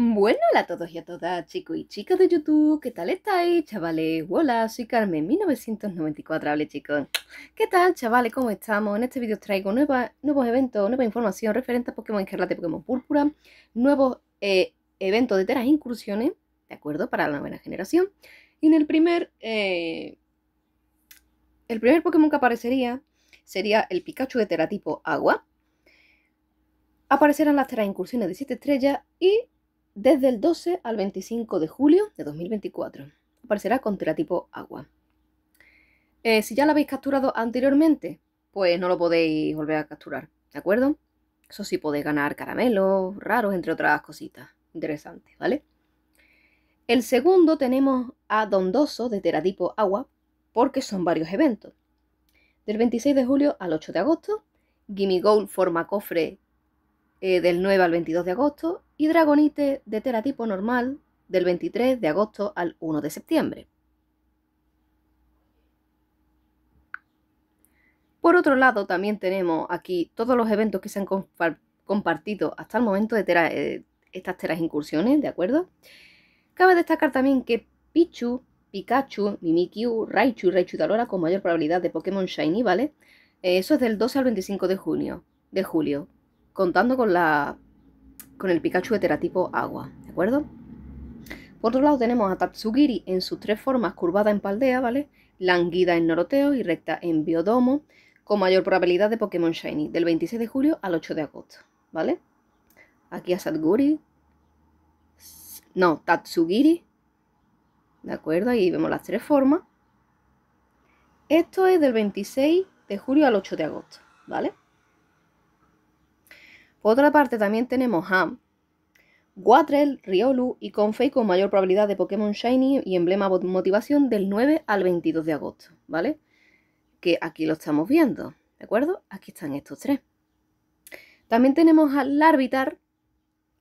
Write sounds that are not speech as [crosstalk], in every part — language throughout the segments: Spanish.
Bueno, hola a todos y a todas, chicos y chicas de YouTube, ¿qué tal estáis, chavales? Hola, soy Carmen, 1994, hable chicos. ¿Qué tal, chavales? ¿Cómo estamos? En este vídeo os traigo nuevos eventos, nueva información referente a Pokémon Escarlate Pokémon Púrpura, nuevos eh, eventos de teras incursiones, ¿de acuerdo? Para la nueva generación. Y en el primer, eh, el primer Pokémon que aparecería sería el Pikachu de Tera tipo Agua. Aparecerán las teras incursiones de 7 estrellas y desde el 12 al 25 de julio de 2024. Aparecerá con teratipo agua. Eh, si ya lo habéis capturado anteriormente, pues no lo podéis volver a capturar, ¿de acuerdo? Eso sí, podéis ganar caramelos raros, entre otras cositas interesantes, ¿vale? El segundo tenemos a Dondoso de Teratipo Agua, porque son varios eventos. Del 26 de julio al 8 de agosto, Gimme Gold forma cofre eh, del 9 al 22 de agosto y Dragonite de teratipo normal del 23 de agosto al 1 de septiembre. Por otro lado, también tenemos aquí todos los eventos que se han compartido hasta el momento de eh, estas teras incursiones, ¿de acuerdo? Cabe destacar también que Pichu, Pikachu, Mimikyu, Raichu y Raichu Talora con mayor probabilidad de Pokémon Shiny, ¿vale? Eh, eso es del 12 al 25 de junio, de julio, contando con la con el Pikachu heteratipo agua, ¿de acuerdo? Por otro lado tenemos a Tatsugiri en sus tres formas, curvada en Paldea, ¿vale? Languida en Noroteo y recta en Biodomo, con mayor probabilidad de Pokémon Shiny, del 26 de julio al 8 de agosto, ¿vale? Aquí a Sadguri, no, Tatsugiri, ¿de acuerdo? Ahí vemos las tres formas. Esto es del 26 de julio al 8 de agosto, ¿vale? Por otra parte, también tenemos a Watrel, Riolu y Confei con mayor probabilidad de Pokémon Shiny y emblema motivación del 9 al 22 de agosto, ¿vale? Que aquí lo estamos viendo, ¿de acuerdo? Aquí están estos tres. También tenemos al Larvitar,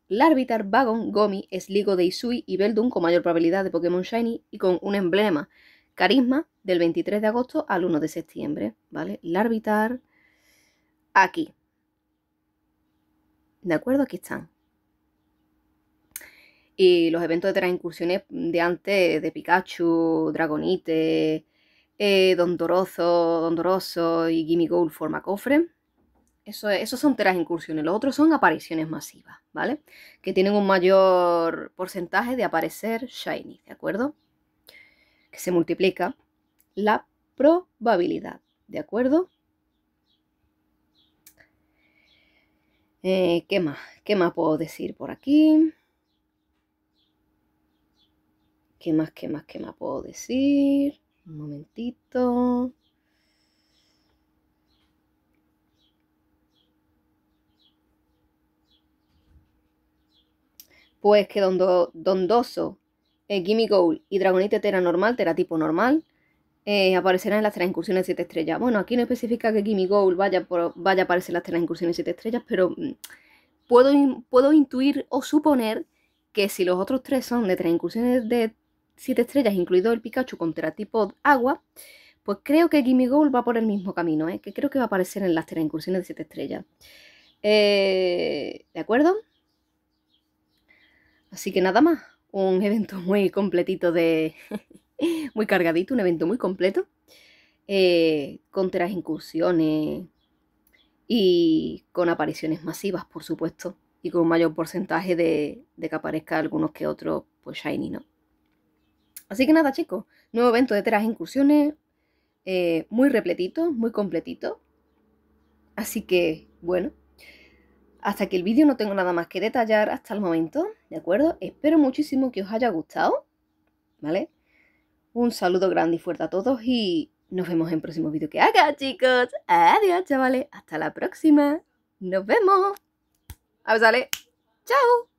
Larvitar, Vagon, Gomi, Sligo de Isui y Beldum con mayor probabilidad de Pokémon Shiny y con un emblema Carisma del 23 de agosto al 1 de septiembre, ¿vale? Larvitar aquí. ¿De acuerdo? Aquí están. Y los eventos de las incursiones de antes, de Pikachu, Dragonite, eh, Dondorozo, y Gimme Gold forma cofre. Eso, esos son tres incursiones. Los otros son apariciones masivas, ¿vale? Que tienen un mayor porcentaje de aparecer shiny, ¿de acuerdo? Que se multiplica la probabilidad, ¿de acuerdo? Eh, ¿Qué más? ¿Qué más puedo decir por aquí? ¿Qué más, qué más, qué más puedo decir? Un momentito. Pues que don Dondoso, eh, Gimme Goal y Dragonite Tera normal, Tera tipo normal, eh, aparecerán en las tres incursiones de 7 estrellas. Bueno, aquí no especifica que Gimme Goal vaya, vaya a aparecer en las de 7 estrellas, pero mm, puedo, puedo intuir o suponer que si los otros tres son de incursiones de 7 estrellas, incluido el Pikachu contra tipo agua, pues creo que Gimme Goal va por el mismo camino, ¿eh? que creo que va a aparecer en las tres incursiones de 7 estrellas. Eh, ¿De acuerdo? Así que nada más, un evento muy completito de... [laughs] muy cargadito, un evento muy completo, eh, con teras incursiones y con apariciones masivas, por supuesto, y con un mayor porcentaje de, que aparezca algunos que otros, pues shiny, ¿no? Así que nada, chicos, nuevo evento de teras incursiones, eh, muy repletito, muy completito. Así que, bueno, hasta aquí el vídeo, no tengo nada más que detallar hasta el momento, ¿de acuerdo? Espero muchísimo que os haya gustado, ¿vale? Un saludo grande y fuerte a todos y nos vemos en el próximo vídeo que haga, chicos. Adiós, chavales. Hasta la próxima. Nos vemos. A ver, sale. Chao.